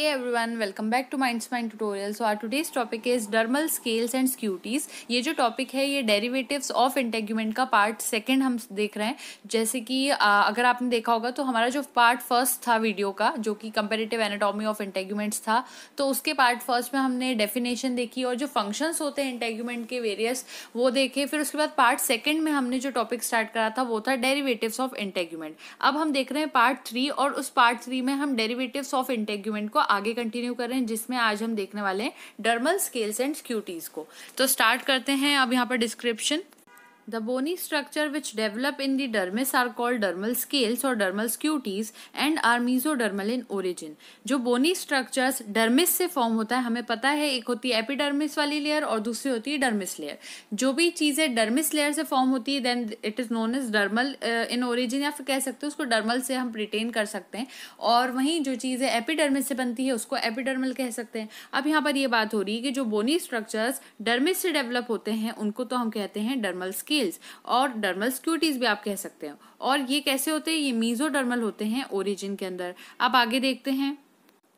Every everyone welcome back to mind Spine tutorial. Our today's topic is dermal scales and scutes ये जो topic है ये derivatives of integument का part second हम देख रहे हैं जैसे कि अगर आपने देखा होगा तो हमारा जो पार्ट फर्स्ट था वीडियो का जो कि कंपेरेटिव एनाटॉमी ऑफ इंटेग्यूमेंट्स था तो उसके पार्ट फर्स्ट में हमने डेफिनेशन देखी और जो फंक्शंस होते हैं इंटेग्यूमेंट के वेरियस वो देखे फिर उसके बाद पार्ट सेकेंड में हमने जो टॉपिक स्टार्ट करा था वो था डेरिवेटिव्स ऑफ इंटेग्यूमेंट अब हम देख रहे हैं पार्ट थ्री और उस पार्ट थ्री में हम डेरिवेटिव्स ऑफ इंटेग्यूमेंट को आगे कंटिन्यू कर रहे हैं जिसमें आज हम देखने वाले हैं डर्मल स्केल्स एंड क्यूटीज को तो स्टार्ट करते हैं अब यहाँ पर description The bony structure which develop in the dermis are called dermal scales or dermal scuties and are mesodermal in origin. जो bony structures dermis से form होता है हमें पता है एक होती है epidermis वाली layer और दूसरी होती है dermis layer. जो भी चीज़ें dermis layer से form होती है then it is known as dermal uh, in origin या फिर कह सकते हैं उसको dermal से हम retain कर सकते हैं और वहीं जो चीज़ें epidermis से बनती है उसको epidermal कह सकते हैं अब यहाँ पर ये बात हो रही है कि जो bony structures dermis से develop होते हैं उनको तो हम कहते हैं dermal scale स्केल्स और डर्मल स्क्यूटीज भी आप कह सकते हैं और ये कैसे होते हैं ये मीजोडर्मल होते हैं ओरिजिन के अंदर आप आगे देखते हैं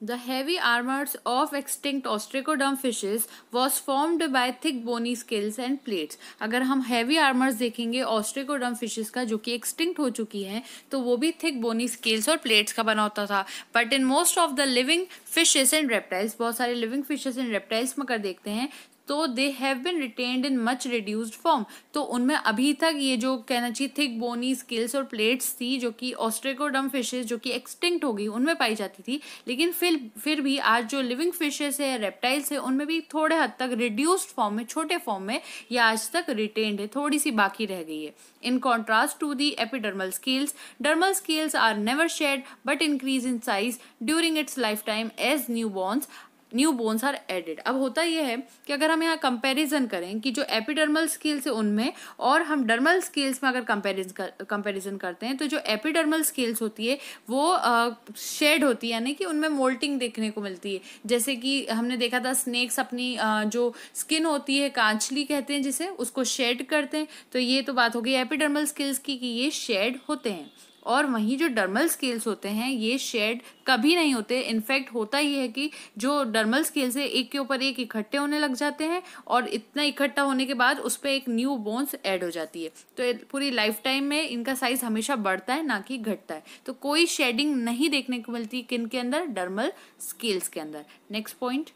the heavy armours of extinct ostracoderm fishes was formed by thick bony scales and plates अगर हम हैवी आर्मर्स देखेंगे ऑस्ट्रिकोडम फिशेज का जो कि एक्सटिंक्ट हो चुकी है तो वो भी थिक बोनी स्केल्स और प्लेट्स का बना होता था but in most of the living fishes and reptiles बहुत सारे लिविंग फिशेज एंड रेप्टाइल्स में अगर देखते हैं तो they have been retained in much reduced form तो उनमें अभी तक ये जो कहना चाहिए थिक बोनी स्किल्स और प्लेट्स थी जो कि ऑस्ट्रेकोडम फिशेज जो कि एक्सटिंक्ट हो गई उनमें पाई जाती थी लेकिन फिर फिर भी आज जो लिविंग फिशेज है रेप्टाइल्स है उनमें भी थोड़े हद तक रिड्यूस्ड फॉर्म में छोटे फॉर्म में ये आज तक रिटेन्ड है थोड़ी सी बाकी रह गई है in contrast to the epidermal scales dermal scales are never shed but increase in size during its lifetime as new bones new bones are added अब होता यह है कि अगर हम यहाँ कंपेरिजन करें कि जो एपिडर्मल स्केल्स है उनमें और हम डर्मल स्केल्स में अगर कंपेरिजन करते हैं तो जो एपिडर्मल स्केल्स होती है वो शेड होती है यानी कि उनमें मोल्टिंग देखने को मिलती है जैसे कि हमने देखा था स्नेक्स अपनी जो स्किन होती है कांचली कहते हैं जिसे उसको शेड करते हैं तो ये तो बात हो गई एपिडर्मल स्केल्स की कि ये शेड होते हैं और वहीं जो डर्मल स्केल्स होते हैं ये शेड कभी नहीं होते इनफैक्ट होता ये है कि जो डर्मल स्केल्स है एक के ऊपर एक इकट्ठे होने लग जाते हैं और इतना इकट्ठा होने के बाद उस पर एक न्यू बोन्स ऐड हो जाती है तो पूरी लाइफ टाइम में इनका साइज हमेशा बढ़ता है ना कि घटता है तो कोई शेडिंग नहीं देखने को मिलती किन के अंदर डर्मल स्केल्स के अंदर next point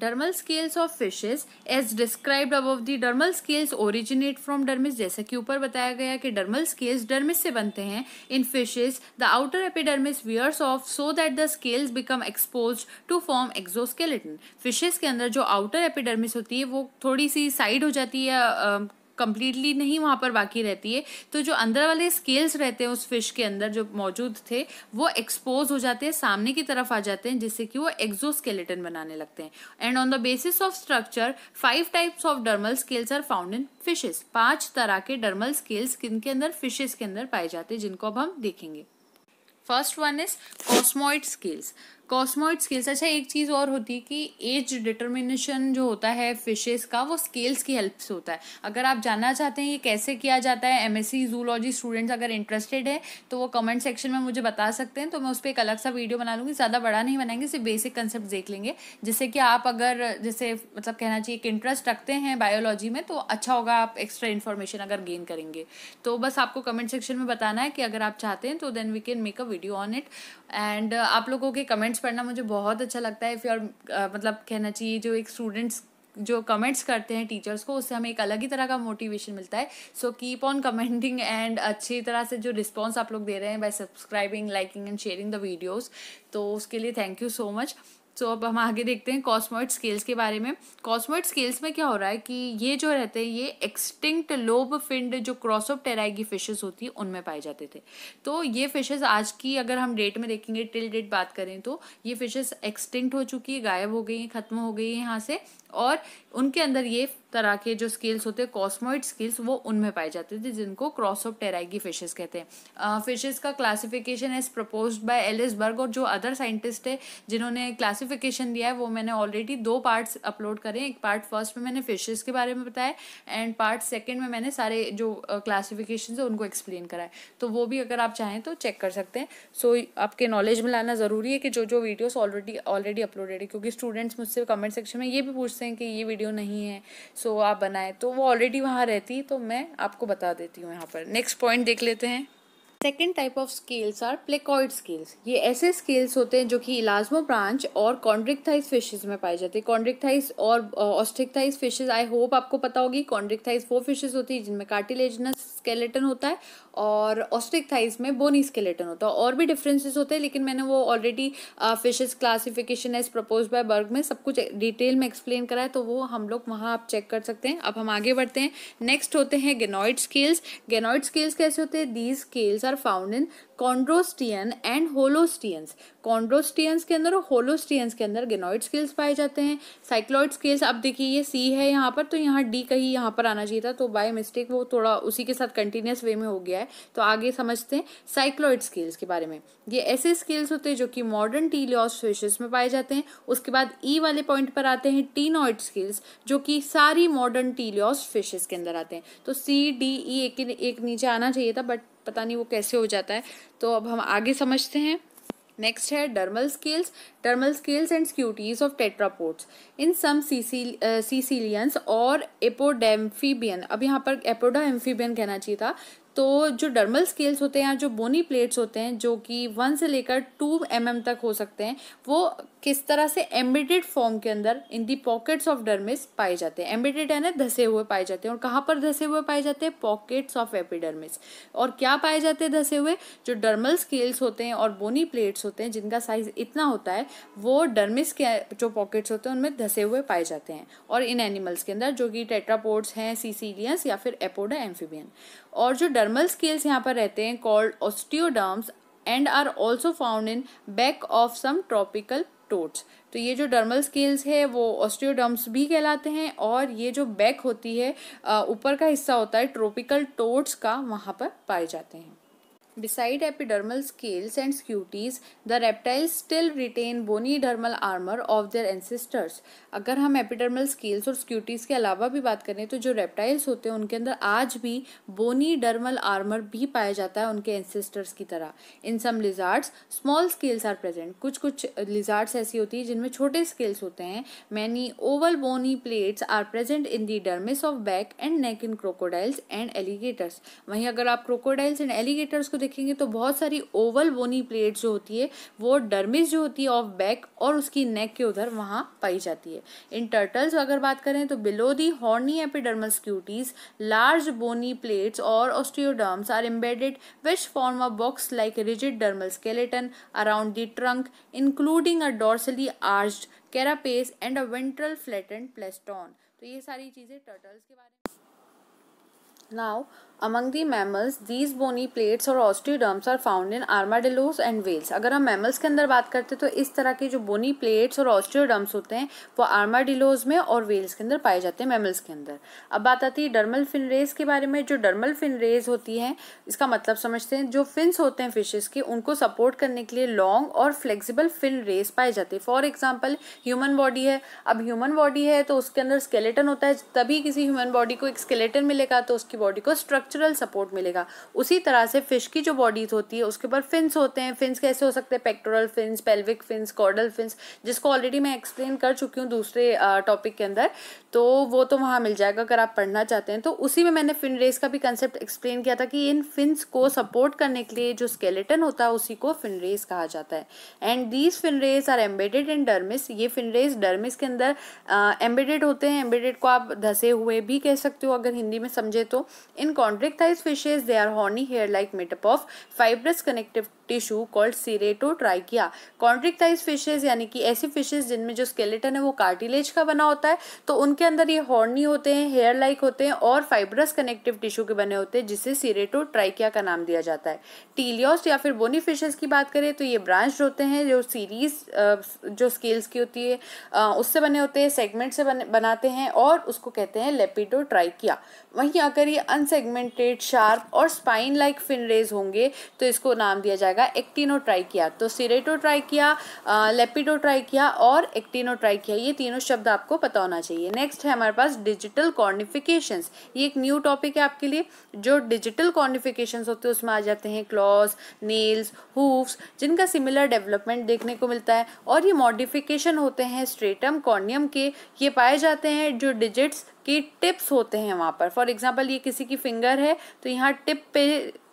dermal scales of fishes as described above the dermal scales originate from dermis जैसा कि ऊपर बताया गया कि डर्मल स्केल्स डर्मिस से बनते हैं in fishes the outer epidermis wears off so that the scales become expose to form exoskeleton fishes के अंदर जो आउटर एपिडर्मिस होती है वो थोड़ी सी साइड हो जाती है uh, कम्प्लीटली नहीं वहाँ पर बाकी रहती है तो जो अंदर वाले स्केल्स रहते हैं उस फिश के अंदर जो मौजूद थे वो एक्सपोज हो जाते हैं सामने की तरफ आ जाते हैं जिससे कि वो एक्जो बनाने लगते हैं and on the basis of structure five types of dermal scales are found in fishes पांच तरह के डर्मल स्केल्स किन के अंदर फिशेस के अंदर पाए जाते हैं जिनको अब हम देखेंगे first one is cosmoid scales cosmoid scales अच्छा एक चीज़ और होती है कि एज डिटर्मिनेशन जो होता है फिशेस का वो स्केल्स की हेल्प से होता है अगर आप जानना चाहते हैं ये कैसे किया जाता है एमएससी जूलॉजी स्टूडेंट्स अगर इंटरेस्टेड है तो वो कमेंट सेक्शन में मुझे बता सकते हैं तो मैं उस पर एक अलग सा वीडियो बना लूँगी ज़्यादा बड़ा नहीं बनाएंगे सिर्फ बेसिक कंसेप्ट देख लेंगे जिससे कि आप अगर जैसे मतलब कहना चाहिए एक इंटरेस्ट रखते हैं बायोलॉजी में तो अच्छा होगा आप एक्स्ट्रा इन्फॉर्मेशन अगर गेन करेंगे तो बस आपको कमेंट सेक्शन में बताना है कि अगर आप चाहते हैं तो then we can make a video on it and uh, आप लोगों के कमेंट्स पढ़ना मुझे बहुत अच्छा लगता है इफ़ यू uh, मतलब कहना चाहिए जो एक स्टूडेंट्स जो कमेंट्स करते हैं टीचर्स को उससे हमें एक अलग ही तरह का मोटिवेशन मिलता है so keep on commenting and अच्छी तरह से जो रिस्पॉन्स आप लोग दे रहे हैं by subscribing liking and sharing the videos तो उसके लिए thank you so much so तो so, अब हम आगे देखते हैं कॉस्मोइड स्केल्स के बारे में कॉस्मोइड स्केल्स में क्या हो रहा है कि ये जो रहते हैं ये एक्सटिंक्ट लोब फिंड जो क्रॉसऑफ टेराई की फिशेज होती हैं उनमें पाए जाते थे तो ये फिशेज़ आज की अगर हम डेट में देखेंगे टिल डेट बात करें तो ये फिशेज एक्सटिंक्ट हो चुकी है गायब हो गई हैं ख़त्म हो गई हैं यहाँ से और उनके अंदर ये तरह के जो स्केल्स होते हैं कॉस्मोइड स्केल्स वो उनमें पाए जाते थे जिनको क्रॉस ऑफ टेराइगी फिशेस कहते हैं फिशेस का classification as propose by Ellis Berg और जो अदर साइंटिस्ट है जिन्होंने क्लासिफिकेशन दिया है वो मैंने ऑलरेडी दो पार्ट्स अपलोड करें एक पार्ट फर्स्ट में मैंने फिशेज के बारे में बताया एंड पार्ट सेकेंड में मैंने सारे जो क्लासिफिकेशन है उनको एक्सप्लेन कराए तो वो भी अगर आप चाहें तो चेक कर सकते हैं सो so, आपके नॉलेज में लाना ज़रूरी है कि जो जो वीडियोज ऑलरेडी ऑलरेडी अपलोडेड है क्योंकि स्टूडेंट्स मुझसे कमेंट सेक्शन में ये भी पूछते हैं कि ये वीडियो नहीं है सो आप बनाए तो वो ऑलरेडी वहाँ रहती तो मैं आपको बता देती हूँ यहाँ पर नेक्स्ट पॉइंट देख लेते हैं second type of scales are placoid scales ये ऐसे स्केल्स होते हैं जो कि इलाजमो ब्रांच और कॉन्ड्रिकथाइज फिशेज में पाए जाते हैं कॉन्ड्रिकथाइज और ऑस्टिकथाइज फिशेज आई होप आपको पता होगी कॉन्ड्रिकथाइज वो फिशेज होती है जिनमें कार्टिलेजनस स्केलेटन होता है और ऑस्ट्रिक्थाइज में बोनी स्केलेटन होता है और भी डिफरेंसेज होते हैं लेकिन मैंने वो already fishes classification as propose by Berg में सब कुछ डिटेल में एक्सप्लेन करा है तो वो हम लोग वहाँ आप चेक कर सकते हैं अब हम आगे बढ़ते हैं नेक्स्ट होते हैं गेनॉइड स्केल्स गेनॉइड स्केल्स कैसे होते हैं these scales are found in chondrosteans and holosteans chondrosteans के अंदर और होलोस्टियंस के अंदर गेनोइड स्केल्स पाए जाते हैं साइक्लॉइड स्केल्स अब देखिए ये सी है यहाँ पर तो यहाँ डी कहीं यहाँ पर आना चाहिए था तो बाय मिस्टेक वो थोड़ा उसी के साथ कंटिन्यूस वे में हो गया है तो आगे समझते हैं साइक्लॉइड स्केल्स के बारे में ये ऐसे स्केल्स होते हैं जो कि मॉडर्न टीलियस फिशेस में पाए जाते हैं उसके बाद ई e वाले पॉइंट पर आते हैं टीनॉइड स्केल्स जो कि सारी मॉडर्न टीलियस फिशेस के अंदर आते हैं तो सी डी ई एक नीचे आना चाहिए था बट पता नहीं वो कैसे हो जाता है तो अब हम आगे समझते हैं नेक्स्ट है dermal scales dermal scales and scutes of tetrapods in some caecilians और एपोडेम्फीबियन अब यहाँ पर एपोडा एम्फीबियन कहना चाहिए था तो जो डर्मल स्केल्स होते हैं या जो बोनी प्लेट्स होते हैं जो कि वन से लेकर टू एम mm तक हो सकते हैं वो किस तरह से एम्बेडेड फॉर्म के अंदर in the pockets of dermis पाए जाते हैं एम्बेडेड ना धसे हुए पाए जाते हैं और कहाँ पर धसे हुए पाए जाते हैं पॉकेट्स ऑफ एपिडर्मिस और क्या पाए जाते हैं धसे हुए जो डर्मल स्केल्स होते हैं और बोनी प्लेट्स होते हैं जिनका साइज इतना होता है वो डर्मिस के जो पॉकेट्स होते हैं उनमें धसे हुए पाए जाते हैं और इन एनिमल्स के अंदर जो कि टेट्रापोर्ट्स हैं सीसीलियंस या फिर एपोडा एम्फीबियन और जो डर्मल स्केल्स यहाँ पर रहते हैं called osteoderms and are also found in back of some tropical toads तो ये जो डर्मल स्केल्स है वो ऑस्टियोडर्म्स भी कहलाते हैं और ये जो बैक होती है ऊपर का हिस्सा होता है ट्रोपिकल टोट्स का वहाँ पर पाए जाते हैं Beside epidermal scales and scutis, the reptiles still retain bony dermal armor of their ancestors. agar hum epidermal scales aur scutis ke alawa bhi baat kare to jo reptiles hote hain unke andar aaj bhi bony dermal armor bhi paya jata hai unke ancestors ki tarah In some lizards, small scales are present. kuch kuch lizards aisi hoti hai jinme chote scales hote hain Many oval bony plates are present in the dermis of back and neck in crocodiles and alligators. wahi agar aap crocodiles and alligators ko देखेंगे तो बहुत सारी Oval bony plate जो होती है वो dermis जो होती है ऑफ बैक और उसकी नेक के उधर वहाँ पाई जाती है इन टर्टल्स अगर बात करें तो below the horny epidermal scutes large bony plates और osteoderms are embedded which form a box like rigid dermal skeleton around the trunk including a dorsally arched carapace and a ventral flat plastron तो ये सारी चीज़ें turtles के बारे में now among the mammals these bony plates और osteoderms are found in armadillos and whales अगर हम मैमल्स के अंदर बात करते हैं तो इस तरह के जो बोनी प्लेट्स और ऑस्ट्रियोडर्म्स होते हैं वो आर्माडिलोज में और वेल्स के अंदर पाए जाते हैं मैमल्स के अंदर अब बात आती है डर्मल फिन रेज के बारे में जो डर्मल फिन रेज होती है इसका मतलब समझते हैं जो फिन्स होते हैं फिशेज़ के उनको सपोर्ट करने के लिए लॉन्ग और फ्लेक्सीबल फिन रेज पाए जाते हैं फॉर एग्जाम्पल ह्यूमन बॉडी है अब ह्यूमन बॉडी है तो उसके अंदर स्केलेटन होता है तभी किसी ह्यूमन बॉडी को एक स्केलेटन मिलेगा तो उसकी बॉडी को स्ट्रक्चर स्ट्रक्चरल सपोर्ट मिलेगा उसी तरह से फिश की जो बॉडीज होती है उसके ऊपर फिन्स होते हैं फिन्स कैसे हो सकते हैं pectoral fins pelvic fins caudal fins जिसको ऑलरेडी मैं एक्सप्लेन कर चुकी हूँ दूसरे टॉपिक के अंदर तो वो तो वहाँ मिल जाएगा अगर आप पढ़ना चाहते हैं तो उसी में मैंने फिन रेस का भी कंसेप्ट एक्सप्लेन किया था कि इन फिन्स को सपोर्ट करने के लिए जो स्केलेटन होता है उसी को फिन रेस कहा जाता है and these fin rays are embedded in dermis ये फिन रेस डर्मिस के अंदर एम्बेडेड होते हैं एम्बेडेड को आप धसे हुए भी कह सकते हो अगर हिंदी में समझे तो in chondrichthyes fishes they are horny hair like made up of fibrous connective tissue called ceratotrichia chondrichthyes fishes यानी कि ऐसी फिशेज जिनमें जो स्केलेटन है वो कार्टिलेज का बना होता है तो उनके अंदर ये हॉर्नी होते हैं हेयर लाइक होते हैं और फाइब्रस कनेक्टिव टिश्यू के बने होते हैं जिसे ट्राइकिया का नाम दिया जाता है टीलियोस या फिर बोनी फिशेज की बात करें तो ये ब्रांच होते हैं जो सीरीज जो स्केल्स की होती है उससे बने होते हैं सेगमेंट से बने बनाते हैं और उसको कहते हैं ट्राइकिया वहीं अगर ये अनसेगमेंटेड शार्प और स्पाइन लाइक फिनरेज होंगे तो इसको नाम दिया जाएगा जाएगा एक्टिनो ट्राई किया तो ceratotrichia lepidotrichia और एक्टिनो ट्राई किया ये तीनों शब्द आपको पता होना चाहिए नेक्स्ट है हमारे पास डिजिटल कॉर्निफिकेशन ये एक न्यू टॉपिक है आपके लिए जो डिजिटल कॉर्निफिकेशन होते हैं उसमें आ जाते हैं क्लॉज नेल्स हुफ्स जिनका सिमिलर डेवलपमेंट देखने को मिलता है और ये मॉडिफिकेशन होते हैं स्ट्रेटम कॉर्नियम के ये पाए जाते हैं जो डिजिट्स की टिप्स होते हैं वहाँ पर फॉर एग्जाम्पल ये किसी की फिंगर है तो यहाँ टिप पे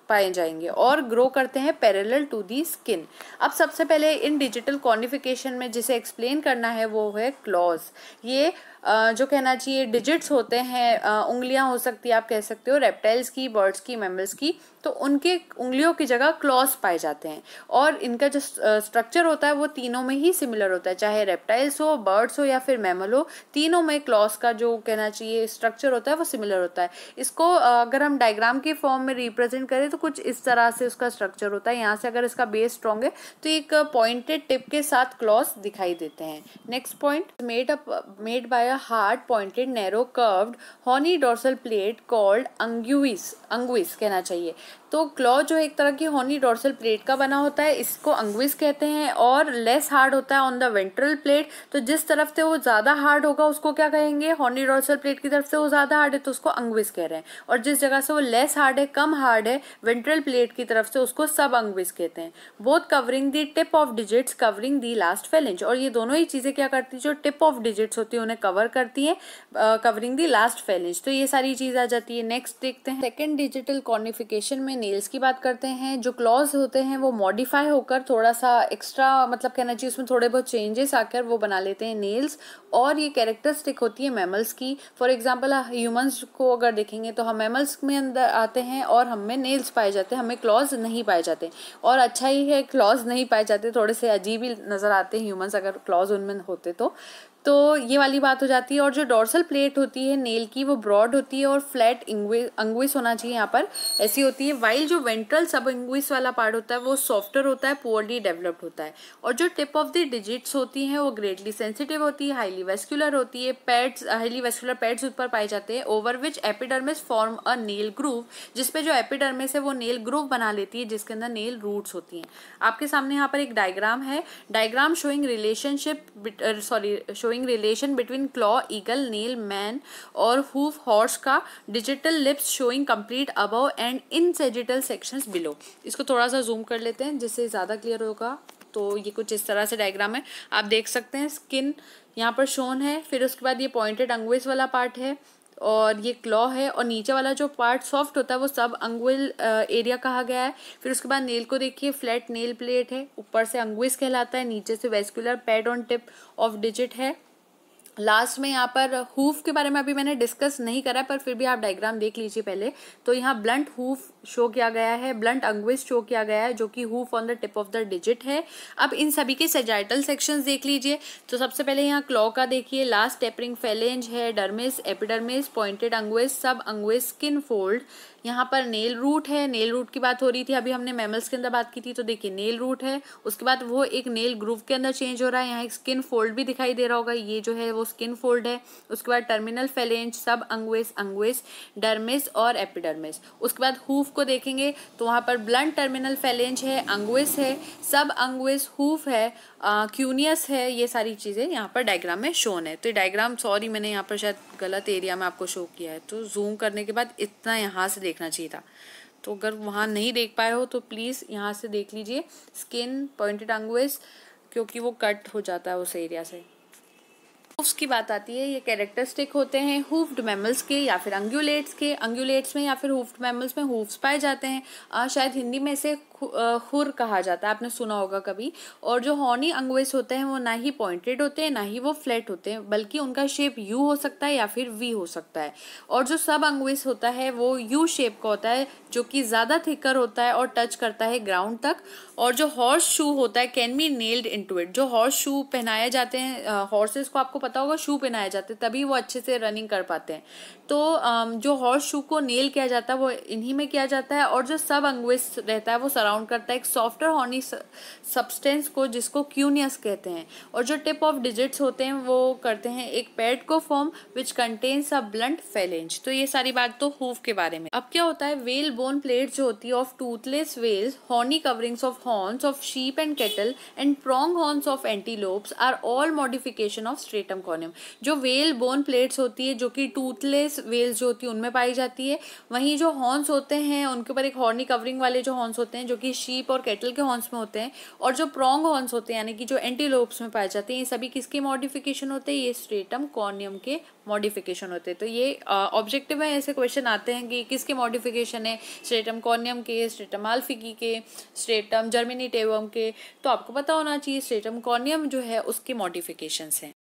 पाए जाएंगे और ग्रो करते हैं पैरेलल टू दी स्किन अब सबसे पहले इन डिजिटल कॉनिफिकेशन में जिसे एक्सप्लेन करना है वो है क्लॉज ये जो कहना चाहिए डिजिट्स होते हैं उंगलियां हो सकती है आप कह सकते हो रेप्टाइल्स की बर्ड्स की मेमल्स की तो उनके उंगलियों की जगह क्लॉस पाए जाते हैं और इनका जो स्ट्रक्चर होता है वो तीनों में ही सिमिलर होता है चाहे रेप्टाइल्स हो बर्ड्स हो या फिर मैमल हो तीनों में क्लॉस का जो कहना चाहिए स्ट्रक्चर होता है वो सिमिलर होता है इसको अगर हम डायग्राम के फॉर्म में रिप्रेजेंट करें तो कुछ इस तरह से उसका स्ट्रक्चर होता है यहाँ से अगर इसका बेस स्ट्रॉन्ग है तो एक पॉइंटेड टिप के साथ क्लॉस दिखाई देते हैं next point made up made by hard pointed narrow curved horny dorsal plate called unguis unguis कहना चाहिए तो क्लॉ जो एक तरह की हॉर्नी डोर्सल प्लेट का बना होता है इसको अंग्विस कहते हैं और लेस हार्ड होता है ऑन द वेंट्रल प्लेट तो जिस तरफ से वो ज़्यादा हार्ड होगा उसको क्या कहेंगे हॉर्नी डोर्सल प्लेट की तरफ से वो ज़्यादा हार्ड है तो उसको अंग्विस कह रहे हैं और जिस जगह से वो लेस हार्ड है कम हार्ड है वेंट्रल प्लेट की तरफ से उसको सब अंग्विस कहते हैं both covering the tip of digits covering the last phalanx और ये दोनों ही चीज़ें क्या करती है जो टिप ऑफ डिजिट्स होती है उन्हें कवर करती हैं कवरिंग दी लास्ट फेलेंज तो ये सारी चीज़ आ जाती है नेक्स्ट देखते हैं सेकेंड डिजिटल कॉर्निफिकेशन में नेल्स की बात करते हैं जो क्लॉज होते हैं वो मॉडिफाई होकर थोड़ा सा एक्स्ट्रा मतलब कहना चाहिए उसमें थोड़े बहुत चेंजेस आकर वो बना लेते हैं नेल्स और ये कैरेक्टरिस्टिक होती है मेमल्स की फॉर एग्जाम्पल ह्यूमन्स को अगर देखेंगे तो हम मेमल्स में अंदर आते हैं और हमें नेल्स पाए जाते हैं हमें क्लॉज नहीं पाए जाते और अच्छा ही है क्लॉज नहीं पाए जाते थोड़े से अजीब ही नज़र आते हैं ह्यूमन्स अगर क्लॉज उनमें होते तो तो ये वाली बात हो जाती है और जो डोर्सल प्लेट होती है नेल की वो ब्रॉड होती है और फ्लैट अंगुइस होना चाहिए यहाँ पर ऐसी होती है वाइल जो वेंट्रल सब अंगुइस वाला पार्ट होता है वो सॉफ्टर होता है पुअरली डेवलप्ड होता है और जो टिप ऑफ द डिजिट्स होती हैं वो ग्रेटली सेंसिटिव होती है हाईली वेस्कुलर होती है पैड्स हाईली वेस्कुलर पैड्स उस पर पाए जाते हैं over which epidermis form a nail groove जिसपे जो एपिडर्मिस है वो नेल ग्रूव बना लेती है जिसके अंदर नेल रूट्स होती हैं आपके सामने यहाँ पर एक डायग्राम है diagram showing relationship sorry showing showing relation between claw eagle nail man और हुफ हॉर्स का digital tips showing complete above and in sagittal sections below इसको थोड़ा सा जूम कर लेते हैं जिससे ज़्यादा क्लियर होगा तो ये कुछ इस तरह से डायग्राम है आप देख सकते हैं स्किन यहाँ पर शोन है फिर उसके बाद ये पॉइंटेड अंगवेज वाला पार्ट है और ये क्लॉ है और नीचे वाला जो पार्ट सॉफ्ट होता है वो सब अंगुल एरिया कहा गया है फिर उसके बाद नेल को देखिए फ्लैट नेल प्लेट है ऊपर से अंगुइस कहलाता है नीचे से vascular pad on tip of digit है लास्ट में यहाँ पर हुफ के बारे में अभी मैंने डिस्कस नहीं करा पर फिर भी आप डायग्राम देख लीजिए पहले तो यहाँ ब्लंट हुफ शो किया गया है ब्लंट अंग्विस शो किया गया है जो कि hoof on the tip of the digit है अब इन सभी के सेजाइटल सेक्शंस देख लीजिए तो सबसे पहले यहाँ क्लॉ का देखिए लास्ट टेपरिंग फेलेंज है डर्मिस एपिडर्मिस पॉइंटेड अंग्विस सब अंग्विस स्किन फोल्ड यहाँ पर नेल रूट है नेल रूट की बात हो रही थी अभी हमने मेमल्स के अंदर बात की थी तो देखिए नेल रूट है उसके बाद वो एक नेल ग्रूव के अंदर चेंज हो रहा है यहाँ एक स्किन फोल्ड भी दिखाई दे रहा होगा ये जो है वो स्किन फोल्ड है उसके बाद टर्मिनल फेलेंज सब अंग्वेस अंग्वेस डर्मिस और एपिडर्मिस उसके बाद हुफ को देखेंगे तो वहाँ पर ब्लंट टर्मिनल फैलेंज है अंगुइस है सब अंगुइस हुफ है क्यूनियस है ये सारी चीज़ें यहाँ पर डायग्राम में शोन है तो डायग्राम सॉरी मैंने यहाँ पर शायद गलत एरिया में आपको शो किया है तो जूम करने के बाद इतना यहाँ से देखना चाहिए था तो अगर वहाँ नहीं देख पाए हो तो प्लीज़ यहाँ से देख लीजिए स्किन पॉइंटेड अंगुइस क्योंकि वो कट हो जाता है उस एरिया से हूफ्स की बात आती है ये कैरेक्टरिस्टिक होते हैं हुफ्ड मैमल्स के या फिर अंगुलेट्स के अंगुलेट्स में या फिर हुफ्ड मैमल्स में हुफ्स पाए जाते हैं आ, शायद हिंदी में इसे खुर कहा जाता है आपने सुना होगा कभी और जो हॉर्नी अंगवेस होते हैं वो ना ही पॉइंटेड होते हैं ना ही वो फ्लैट होते हैं बल्कि उनका शेप यू हो सकता है या फिर वी हो सकता है और जो सब अंगवेस होता है वो यू शेप का होता है जो कि ज़्यादा थिकर होता है और टच करता है ग्राउंड तक और जो हॉर्स शू होता है can be nailed into it जो हॉर्स शू पहनाए जाते हैं हॉर्सेस को आपको पता होगा शू पहनाए जाते हैं तभी वो अच्छे से रनिंग कर पाते हैं तो जो हॉर्स शू को नेल किया जाता है वो इन्हीं में किया जाता है और जो सब अंगवेस रहता है वो सराउंड करता है एक सॉफ्टर हॉर्नी सब्सटेंस को जिसको क्यूनियस कहते हैं और जो टिप ऑफ डिजिट्स होते हैं वो करते हैं एक पैड को form which contains a blunt phalanx तो ये सारी बात तो हूफ के बारे में अब क्या होता है वेल बोन प्लेट जो होती है of toothless whales horny coverings of horns of sheep and cattle and prong horns of antelopes are all modification of stratum corneum जो वेल बोन प्लेट्स होती है जो कि टूथलेस वेल्स जो होती है उनमें पाई जाती है वहीं जो हॉर्न्स होते हैं उनके ऊपर एक हॉर्नी कवरिंग वाले जो हॉर्न्स होते हैं जो जो कि शीप और कैटल के हॉर्न्स में होते हैं और जो प्रॉन्ग हॉर्न्स होते हैं यानी कि जो एंटीलोप्स में पाए जाते हैं ये सभी किसके मॉडिफिकेशन होते हैं ये स्ट्रेटम कॉर्नियम के मॉडिफिकेशन होते हैं तो ये ऑब्जेक्टिव है ऐसे क्वेश्चन आते हैं कि किसके मॉडिफिकेशन है स्ट्रेटम कॉर्नियम के स्ट्रेटम आल्फिकी के स्ट्रेटम जर्मिनी के तो आपको पता होना चाहिए स्ट्रेटम कॉर्नियम जो है उसके मॉडिफिकेशन हैं